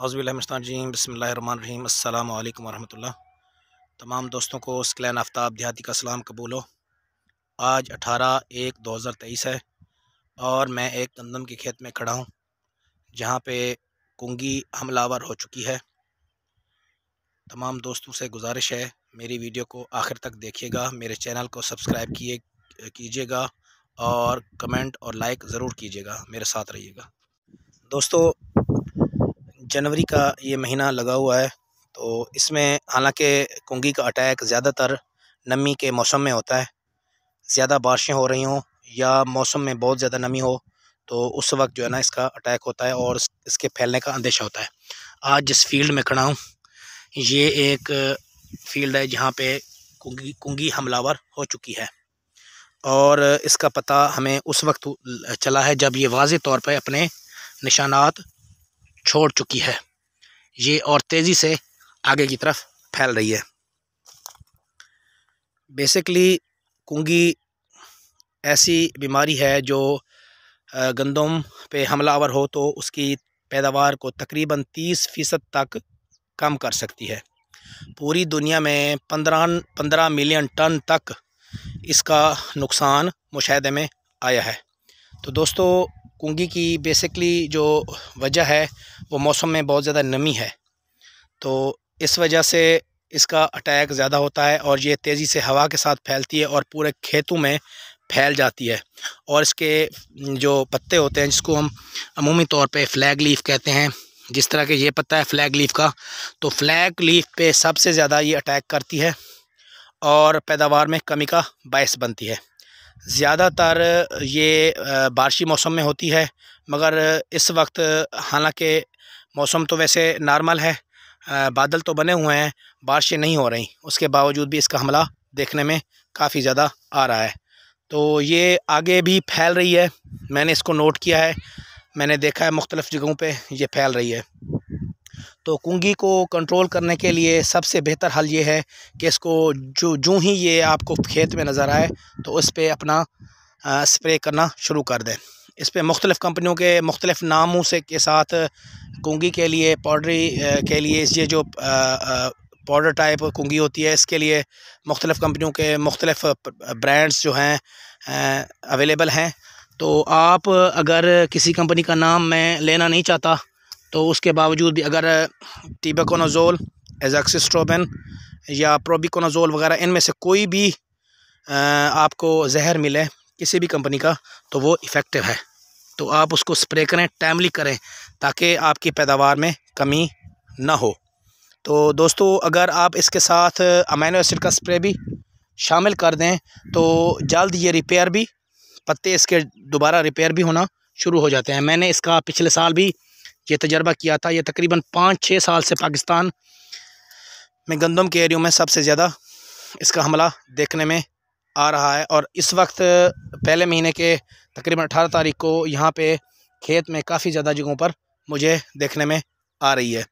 हौज़बिलमस्तान बसमीम अल्लाम वरहमल तमाम दोस्तों को स्कलैन आफ्ताब देहाती का सलाम हो आज 18 एक 2023 है और मैं एक गंदम के खेत में खड़ा हूँ जहाँ पे कुंगी हमलावर हो चुकी है तमाम दोस्तों से गुजारिश है मेरी वीडियो को आखिर तक देखिएगा मेरे चैनल को सब्सक्राइब किए कीजिएगा और कमेंट और लाइक ज़रूर कीजिएगा मेरे साथ रहिएगा दोस्तों जनवरी का ये महीना लगा हुआ है तो इसमें हालांकि कुंगी का अटैक ज़्यादातर नमी के मौसम में होता है ज़्यादा बारिशें हो रही हों या मौसम में बहुत ज़्यादा नमी हो तो उस वक्त जो है ना इसका अटैक होता है और इसके फैलने का अंदेशा होता है आज जिस फील्ड में खड़ा हूँ ये एक फील्ड है जहाँ पे कुंगी कुंगी हमलावर हो चुकी है और इसका पता हमें उस वक्त चला है जब ये वाज तौर पर अपने निशानात छोड़ चुकी है ये और तेज़ी से आगे की तरफ फैल रही है बेसिकली कुंगी ऐसी बीमारी है जो गंदम पे हमलावर हो तो उसकी पैदावार को तकरीबन तीस फ़ीसद तक कम कर सकती है पूरी दुनिया में पंद्रह पंद्रह मिलियन टन तक इसका नुकसान मुशाह में आया है तो दोस्तों कुंगी की बेसिकली जो वजह है वो मौसम में बहुत ज़्यादा नमी है तो इस वजह से इसका अटैक ज़्यादा होता है और ये तेज़ी से हवा के साथ फैलती है और पूरे खेतों में फैल जाती है और इसके जो पत्ते होते हैं जिसको हम अमूमी तौर पे फ्लैग लीफ कहते हैं जिस तरह के ये पत्ता है फ्लैग लीफ का तो फ्लैग लीफ पे सबसे ज़्यादा ये अटैक करती है और पैदावार में कमी का बायस बनती है ज़्यादातर ये बारिशी मौसम में होती है मगर इस वक्त हालांकि मौसम तो वैसे नॉर्मल है बादल तो बने हुए हैं बारिशें नहीं हो रही उसके बावजूद भी इसका हमला देखने में काफ़ी ज़्यादा आ रहा है तो ये आगे भी फैल रही है मैंने इसको नोट किया है मैंने देखा है मुख्तलिफ़ जगहों पे ये फैल रही है तो कुंगी को कंट्रोल करने के लिए सबसे बेहतर हल ये है कि इसको जो जूँ ही ये आपको खेत में नज़र आए तो उस पर अपना स्प्रे करना शुरू कर दें इस पर मुख्तलिफ़ कंपनियों के मुख्तलिफ़ नामों से के साथ कुंगी के लिए पाउडरी के लिए ये जो पाउडर टाइप कुंगी होती है इसके लिए मुख्तलिफ़ कंपनियों के मुख्तलिफ़ ब्रांड्स जो हैं अवेलेबल हैं तो आप अगर किसी कंपनी का नाम मैं लेना नहीं चाहता तो उसके बावजूद भी अगर टीबाकोनाजोल एजाक्सिस्ट्रोबेन या प्रोबिकोनाजोल वगैरह इनमें से कोई भी आपको जहर मिले किसी भी कंपनी का तो वो इफ़ेक्टिव है तो आप उसको स्प्रे करें टाइमली करें ताकि आपकी पैदावार में कमी ना हो तो दोस्तों अगर आप इसके साथ अमीनो एसिड का स्प्रे भी शामिल कर दें तो जल्द ये रिपेयर भी पत्ते इसके दोबारा रिपेयर भी होना शुरू हो जाते हैं मैंने इसका पिछले साल भी ये तजर्बा किया था ये तकरीबन पाँच छः साल से पाकिस्तान में गंदम के एरियो में सबसे ज़्यादा इसका हमला देखने में आ रहा है और इस वक्त पहले महीने के तकरीबन अठारह तारीख को यहाँ पर खेत में काफ़ी ज़्यादा जगहों पर मुझे देखने में आ रही है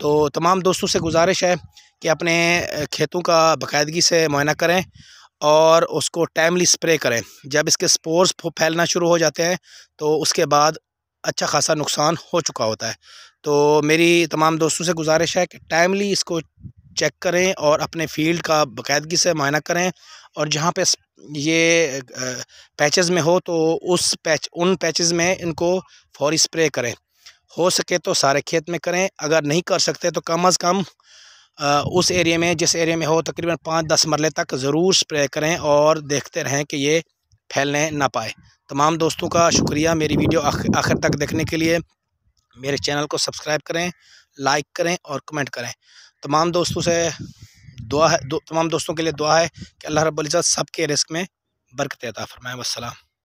तो तमाम दोस्तों से गुजारिश है कि अपने खेतों का बाकायदगी से मुआयना करें और उसको टाइमली स्प्रे करें जब इसके स्पोर्स फैलना शुरू हो जाते हैं तो उसके बाद अच्छा खासा नुकसान हो चुका होता है तो मेरी तमाम दोस्तों से गुजारिश है कि टाइमली इसको चेक करें और अपने फील्ड का बाकायदगी से मायना करें और जहाँ पे ये पैचेस में हो तो उस पैच उन पैचेस में इनको फौरी स्प्रे करें हो सके तो सारे खेत में करें अगर नहीं कर सकते तो कम अज़ कम उस एरिया में जिस एरिया में हो तकरीबन पाँच दस मरले तक ज़रूर स्प्रे करें और देखते रहें कि ये फैलने ना पाए तमाम दोस्तों का शुक्रिया मेरी वीडियो आखिर तक देखने के लिए मेरे चैनल को सब्सक्राइब करें लाइक करें और कमेंट करें तमाम दोस्तों से दुआ है दो, तमाम दोस्तों के लिए दुआ है कि अल्लाह रब्ज़त सबके रिस्क में बरकत अता फ़रमाए वसलम